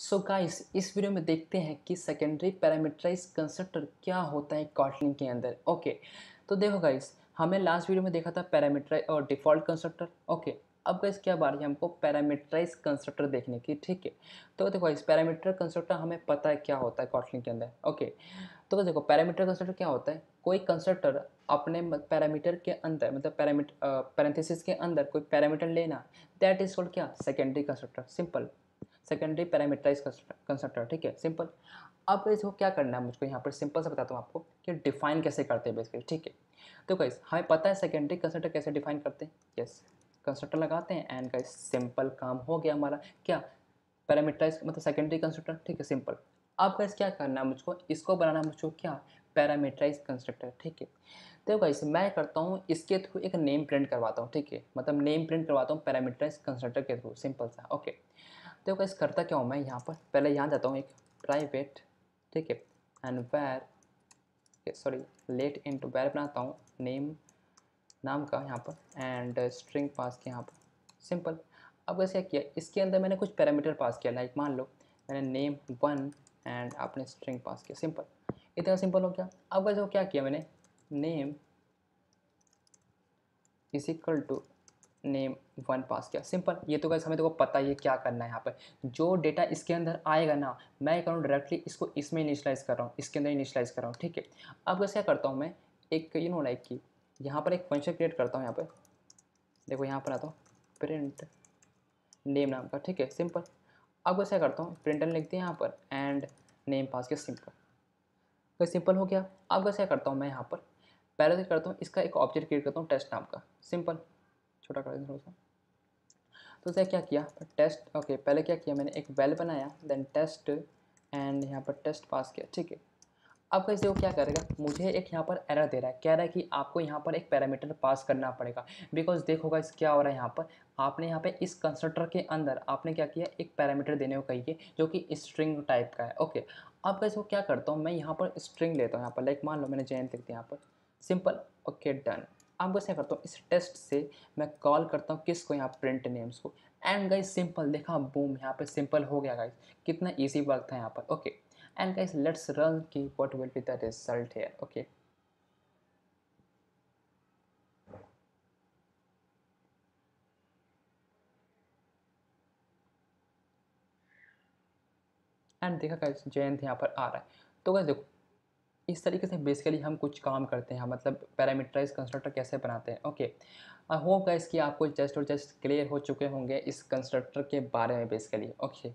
सो so guys इस video में देखते हैं कि सेकेंडरी पैरामीटराइज कंस्ट्रक्टर क्या होता है कॉटलिन के अंदर ओके तो देखो गाइस हमें लास्ट वीडियो में देखा था पैरामीटराइज और डिफ़ॉल्ट कंस्ट्रक्टर ओके अब गाइस क्या बारी है हमको पैरामीटराइज कंस्ट्रक्टर देखने की ठीक है तो देखो इस पैरामीटर कंस्ट्रक्टर हमें पता है क्या होता है कॉटलिंग के अंदर ओके तो देखो पैरामीटर कंस्ट्रक्टर क्या होता है कोई कंस्ट्रक्टर अपने पैरामीटर के अंदर मतलब पैरामीटर पैरेंथिस के अंदर कोई पैरामीटर लेना दैट इज कॉल्ड क्या secondary constructor simple secondary parameterized constructor ठीक है सिंपल अब इसको क्या करना है मुझको यहाँ पर सिंपल से बताता हूँ आपको कि डिफाइन कैसे करते हैं बेसिकली ठीक है तो गाइस हमें पता है सेकेंडरी कंस्ट्रक्टर कैसे डिफाइन करते हैं यस कंस्ट्रक्टर लगाते हैं एंड गाइस सिंपल काम हो गया हमारा क्या पैरामीटराइज मतलब सेकेंडरी कंस्ट्रक्टर ठीक है सिंपल अब गाइस क्या करना है मुझको इसको बनाना मुझको क्या पैरामीटराइज कंस्ट्रक्टर ठीक है तो गाइस मैं करता हूँ इसके थ्रू एक नेम प्रिंट करवाता हूँ ठीक है मतलब नेम प्रिंट करवाता हूँ पैरामीटराइज कंस्ट्रक्टर के थ्रू सिंपल सा ओके देखो कैसे करता क्या हूँ मैं यहाँ पर पहले यहाँ जाता हूँ एक प्राइवेट ठीक है and var sorry lateinit var बनाता हूँ नेम नाम का यहाँ पर एंड स्ट्रिंग पास के यहाँ पर सिंपल अब कैसे किया इसके अंदर मैंने कुछ पैरामीटर पास किया लाइक मान लो मैंने नेम वन एंड आपने स्ट्रिंग पास किया सिंपल इतना सिंपल हो गया अब वैसे क्या किया मैंने name is equal to name one pass किया सिंपल ये तो कैसे हमें तो पता ही है क्या करना है यहाँ पर जो डेटा इसके अंदर आएगा ना मैं करूँ डायरेक्टली इसको इसमें इनिशलाइज कर रहा हूँ इसके अंदर इनिशलाइज कर रहा हूँ ठीक है अब कैसे क्या करता हूँ मैं एक यू नो लाइक की यहाँ पर एक फंक्शन क्रिएट करता हूँ यहाँ पर देखो यहाँ पर आता हूँ प्रिंट नेम नाम का ठीक है सिंपल अब कैसे करता हूँ प्रिंटर लिखते हैं यहाँ पर एंड नेम पास किया सिंपल तो सिंपल हो गया अब कैसे करता हूँ मैं यहाँ पर पहले से तो करता हूँ इसका एक ऑब्जेक्ट क्रिएट करता हूँ टेस्ट नाम का सिंपल छोटा कर थोड़ा सा तो उसने क्या किया टेस्ट तो ओके पहले क्या किया मैंने एक वेल बनाया देन टेस्ट एंड यहाँ पर टेस्ट पास किया ठीक है अब कैसे वो क्या करेगा मुझे एक यहाँ पर एरर दे रहा है कह रहा है कि आपको यहाँ पर एक पैरामीटर पास करना पड़ेगा बिकॉज देखोगा इस क्या हो रहा है यहाँ पर आपने यहाँ पे इस कंस्ट्रक्टर के अंदर आपने क्या किया एक पैरामीटर देने को कही जो कि स्ट्रिंग टाइप का है ओके अब कैसे वो क्या करता हूँ मैं यहाँ पर स्ट्रिंग लेता हूँ यहाँ पर लाइक मान लो मैंने जैन लिख दिया यहाँ पर सिंपल ओके डन आप बस क्या करता हूँ इस टेस्ट से मैं कॉल करता हूँ किस को यहाँ प्रिंट नेम्स को एंड गाइज सिंपल देखा बूम यहाँ पे सिंपल हो गया गाइज कितना इजी वर्क था यहाँ पर okay and guys let's run की what will be the result है ओके एंड देखा गाइज जयंत यहाँ पर आ रहा है तो गाइज देखो इस तरीके से बेसिकली हम कुछ काम करते हैं मतलब पैरामीटराइज कंस्ट्रक्टर कैसे बनाते हैं ओके आई होप गाइस कि आपको जस्ट और जस्ट क्लियर हो चुके होंगे इस कंस्ट्रक्टर के बारे में बेसिकली ओके